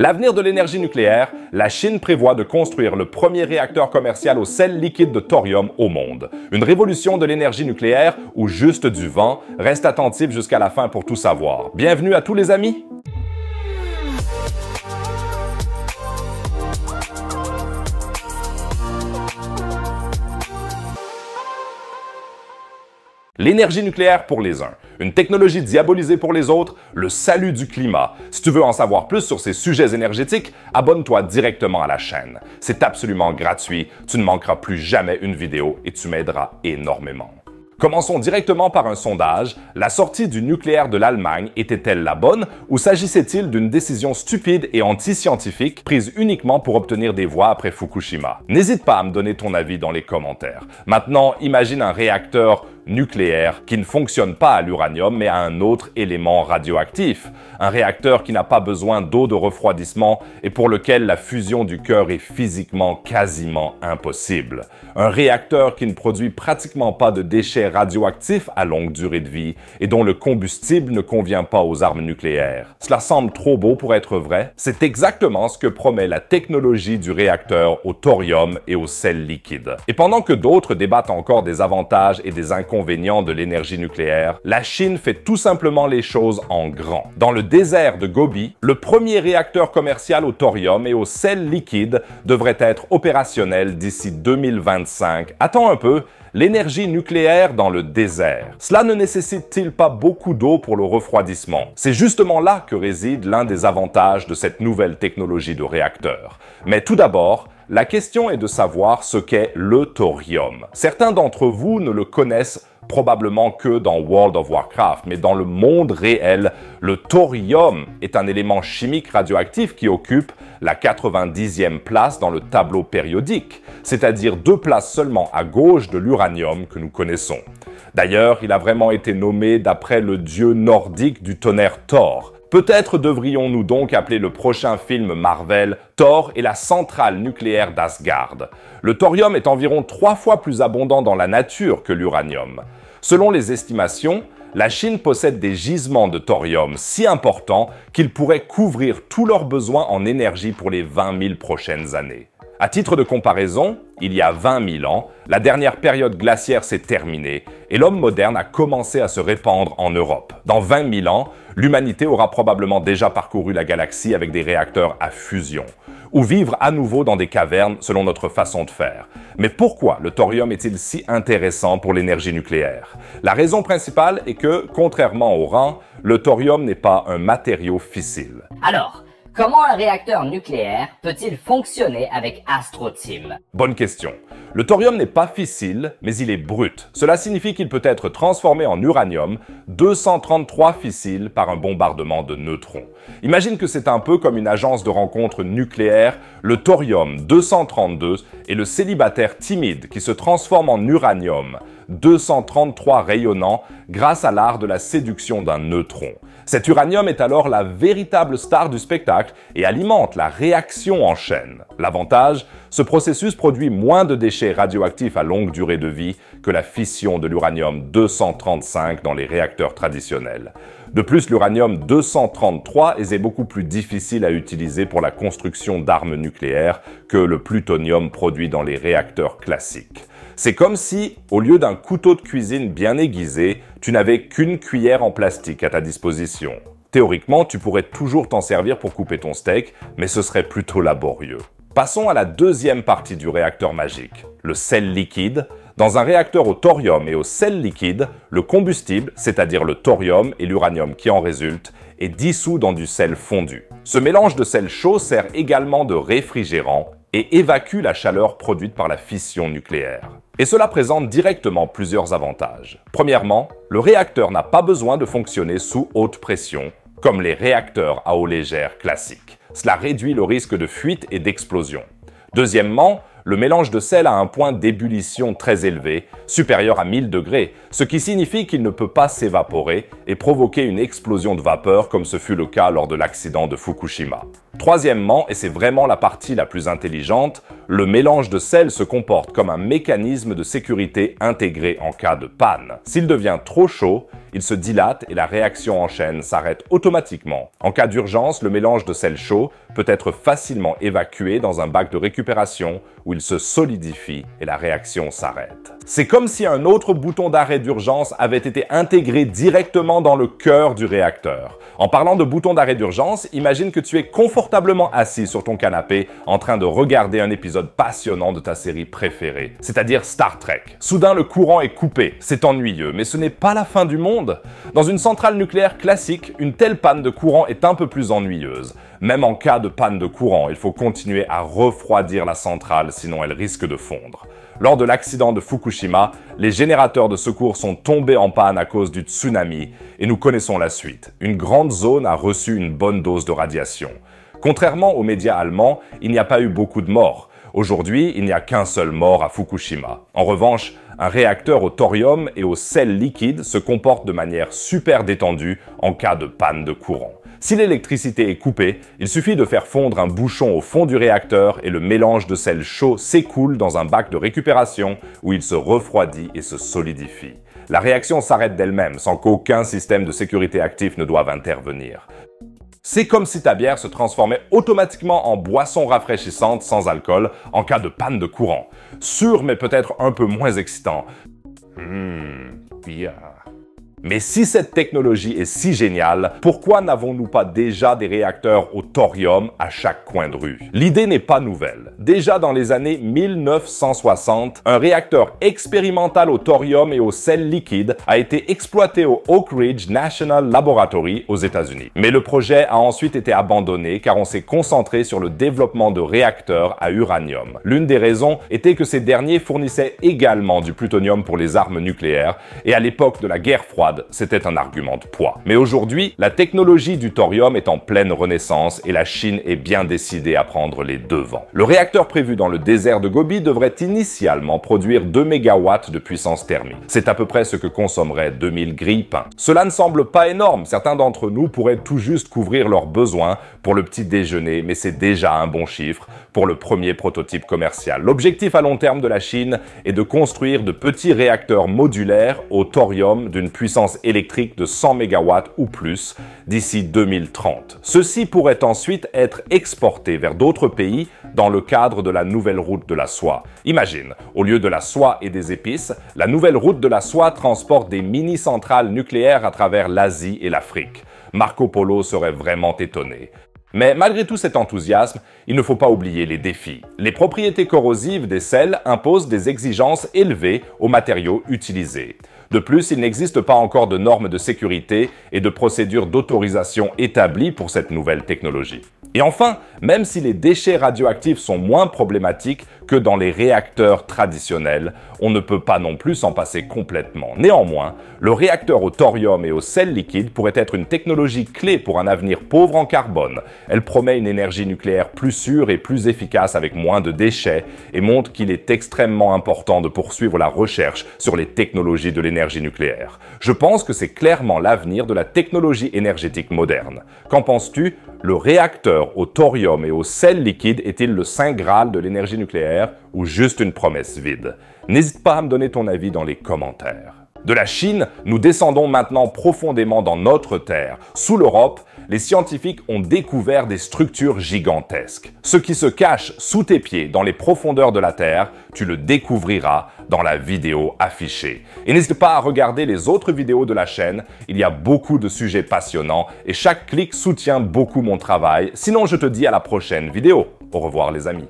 L'avenir de l'énergie nucléaire, la Chine prévoit de construire le premier réacteur commercial au sel liquide de thorium au monde. Une révolution de l'énergie nucléaire ou juste du vent Reste attentif jusqu'à la fin pour tout savoir. Bienvenue à tous les amis L'énergie nucléaire pour les uns, une technologie diabolisée pour les autres, le salut du climat. Si tu veux en savoir plus sur ces sujets énergétiques, abonne-toi directement à la chaîne. C'est absolument gratuit, tu ne manqueras plus jamais une vidéo et tu m'aideras énormément. Commençons directement par un sondage. La sortie du nucléaire de l'Allemagne était-elle la bonne ou s'agissait-il d'une décision stupide et anti-scientifique prise uniquement pour obtenir des voix après Fukushima N'hésite pas à me donner ton avis dans les commentaires. Maintenant, imagine un réacteur nucléaire qui ne fonctionne pas à l'uranium mais à un autre élément radioactif. Un réacteur qui n'a pas besoin d'eau de refroidissement et pour lequel la fusion du cœur est physiquement quasiment impossible. Un réacteur qui ne produit pratiquement pas de déchets radioactifs à longue durée de vie et dont le combustible ne convient pas aux armes nucléaires. Cela semble trop beau pour être vrai. C'est exactement ce que promet la technologie du réacteur au thorium et au sel liquide. Et pendant que d'autres débattent encore des avantages et des inconvénients de l'énergie nucléaire, la Chine fait tout simplement les choses en grand. Dans le désert de Gobi, le premier réacteur commercial au thorium et au sel liquide devrait être opérationnel d'ici 2025. Attends un peu, l'énergie nucléaire dans le désert. Cela ne nécessite-t-il pas beaucoup d'eau pour le refroidissement C'est justement là que réside l'un des avantages de cette nouvelle technologie de réacteur. Mais tout d'abord, la question est de savoir ce qu'est le thorium. Certains d'entre vous ne le connaissent probablement que dans World of Warcraft, mais dans le monde réel, le thorium est un élément chimique radioactif qui occupe la 90e place dans le tableau périodique, c'est-à-dire deux places seulement à gauche de l'uranium que nous connaissons. D'ailleurs, il a vraiment été nommé d'après le dieu nordique du tonnerre Thor, Peut-être devrions-nous donc appeler le prochain film Marvel Thor et la centrale nucléaire d'Asgard. Le thorium est environ trois fois plus abondant dans la nature que l'uranium. Selon les estimations, la Chine possède des gisements de thorium si importants qu'ils pourraient couvrir tous leurs besoins en énergie pour les 20 000 prochaines années. À titre de comparaison, il y a 20 000 ans, la dernière période glaciaire s'est terminée et l'homme moderne a commencé à se répandre en Europe. Dans 20 000 ans, l'humanité aura probablement déjà parcouru la galaxie avec des réacteurs à fusion, ou vivre à nouveau dans des cavernes selon notre façon de faire. Mais pourquoi le thorium est-il si intéressant pour l'énergie nucléaire La raison principale est que, contrairement au rang, le thorium n'est pas un matériau fissile. Alors, Comment un réacteur nucléaire peut-il fonctionner avec AstroTeam Bonne question. Le thorium n'est pas fissile, mais il est brut. Cela signifie qu'il peut être transformé en uranium 233 fissile par un bombardement de neutrons. Imagine que c'est un peu comme une agence de rencontre nucléaire, le thorium 232 et le célibataire timide qui se transforme en uranium 233 rayonnant grâce à l'art de la séduction d'un neutron. Cet uranium est alors la véritable star du spectacle et alimente la réaction en chaîne. L'avantage, ce processus produit moins de déchets radioactifs à longue durée de vie que la fission de l'uranium 235 dans les réacteurs traditionnels. De plus, l'uranium 233 est beaucoup plus difficile à utiliser pour la construction d'armes nucléaires que le plutonium produit dans les réacteurs classiques. C'est comme si, au lieu d'un couteau de cuisine bien aiguisé, tu n'avais qu'une cuillère en plastique à ta disposition. Théoriquement, tu pourrais toujours t'en servir pour couper ton steak, mais ce serait plutôt laborieux. Passons à la deuxième partie du réacteur magique, le sel liquide. Dans un réacteur au thorium et au sel liquide, le combustible, c'est-à-dire le thorium et l'uranium qui en résulte, est dissous dans du sel fondu. Ce mélange de sel chaud sert également de réfrigérant et évacue la chaleur produite par la fission nucléaire. Et cela présente directement plusieurs avantages. Premièrement, le réacteur n'a pas besoin de fonctionner sous haute pression, comme les réacteurs à eau légère classiques. Cela réduit le risque de fuite et d'explosion. Deuxièmement, le mélange de sel a un point d'ébullition très élevé, supérieur à 1000 degrés, ce qui signifie qu'il ne peut pas s'évaporer et provoquer une explosion de vapeur comme ce fut le cas lors de l'accident de Fukushima. Troisièmement, et c'est vraiment la partie la plus intelligente, le mélange de sel se comporte comme un mécanisme de sécurité intégré en cas de panne. S'il devient trop chaud, il se dilate et la réaction en chaîne s'arrête automatiquement. En cas d'urgence, le mélange de sel chaud peut être facilement évacué dans un bac de récupération où il se solidifie et la réaction s'arrête. C'est comme si un autre bouton d'arrêt d'urgence avait été intégré directement dans le cœur du réacteur. En parlant de bouton d'arrêt d'urgence, imagine que tu es confortable confortablement assis sur ton canapé en train de regarder un épisode passionnant de ta série préférée, c'est-à-dire Star Trek. Soudain, le courant est coupé. C'est ennuyeux, mais ce n'est pas la fin du monde. Dans une centrale nucléaire classique, une telle panne de courant est un peu plus ennuyeuse. Même en cas de panne de courant, il faut continuer à refroidir la centrale, sinon elle risque de fondre. Lors de l'accident de Fukushima, les générateurs de secours sont tombés en panne à cause du tsunami, et nous connaissons la suite. Une grande zone a reçu une bonne dose de radiation. Contrairement aux médias allemands, il n'y a pas eu beaucoup de morts. Aujourd'hui, il n'y a qu'un seul mort à Fukushima. En revanche, un réacteur au thorium et au sel liquide se comporte de manière super détendue en cas de panne de courant. Si l'électricité est coupée, il suffit de faire fondre un bouchon au fond du réacteur et le mélange de sel chaud s'écoule dans un bac de récupération où il se refroidit et se solidifie. La réaction s'arrête d'elle-même sans qu'aucun système de sécurité actif ne doive intervenir. C'est comme si ta bière se transformait automatiquement en boisson rafraîchissante sans alcool en cas de panne de courant. Sûr, mais peut-être un peu moins excitant. Hmm. Mais si cette technologie est si géniale, pourquoi n'avons-nous pas déjà des réacteurs au thorium à chaque coin de rue L'idée n'est pas nouvelle. Déjà dans les années 1960, un réacteur expérimental au thorium et au sel liquide a été exploité au Oak Ridge National Laboratory aux États-Unis. Mais le projet a ensuite été abandonné car on s'est concentré sur le développement de réacteurs à uranium. L'une des raisons était que ces derniers fournissaient également du plutonium pour les armes nucléaires et à l'époque de la guerre froide, c'était un argument de poids. Mais aujourd'hui, la technologie du thorium est en pleine renaissance et la Chine est bien décidée à prendre les devants. Le réacteur prévu dans le désert de Gobi devrait initialement produire 2 MW de puissance thermique. C'est à peu près ce que consommeraient 2000 grille-pain. Cela ne semble pas énorme, certains d'entre nous pourraient tout juste couvrir leurs besoins pour le petit déjeuner, mais c'est déjà un bon chiffre pour le premier prototype commercial. L'objectif à long terme de la Chine est de construire de petits réacteurs modulaires au thorium d'une puissance électrique de 100 MW ou plus d'ici 2030. Ceci pourrait ensuite être exporté vers d'autres pays dans le cadre de la nouvelle route de la soie. Imagine, au lieu de la soie et des épices, la nouvelle route de la soie transporte des mini-centrales nucléaires à travers l'Asie et l'Afrique. Marco Polo serait vraiment étonné. Mais malgré tout cet enthousiasme, il ne faut pas oublier les défis. Les propriétés corrosives des sels imposent des exigences élevées aux matériaux utilisés. De plus, il n'existe pas encore de normes de sécurité et de procédures d'autorisation établies pour cette nouvelle technologie. Et enfin, même si les déchets radioactifs sont moins problématiques que dans les réacteurs traditionnels, on ne peut pas non plus s'en passer complètement. Néanmoins, le réacteur au thorium et au sel liquide pourrait être une technologie clé pour un avenir pauvre en carbone. Elle promet une énergie nucléaire plus sûre et plus efficace avec moins de déchets et montre qu'il est extrêmement important de poursuivre la recherche sur les technologies de l'énergie nucléaire. Je pense que c'est clairement l'avenir de la technologie énergétique moderne. Qu'en penses-tu Le réacteur au thorium et au sel liquide est-il le saint graal de l'énergie nucléaire ou juste une promesse vide N'hésite pas à me donner ton avis dans les commentaires. De la Chine, nous descendons maintenant profondément dans notre terre, sous l'Europe, les scientifiques ont découvert des structures gigantesques. Ce qui se cache sous tes pieds dans les profondeurs de la Terre, tu le découvriras dans la vidéo affichée. Et n'hésite pas à regarder les autres vidéos de la chaîne, il y a beaucoup de sujets passionnants et chaque clic soutient beaucoup mon travail. Sinon, je te dis à la prochaine vidéo. Au revoir les amis.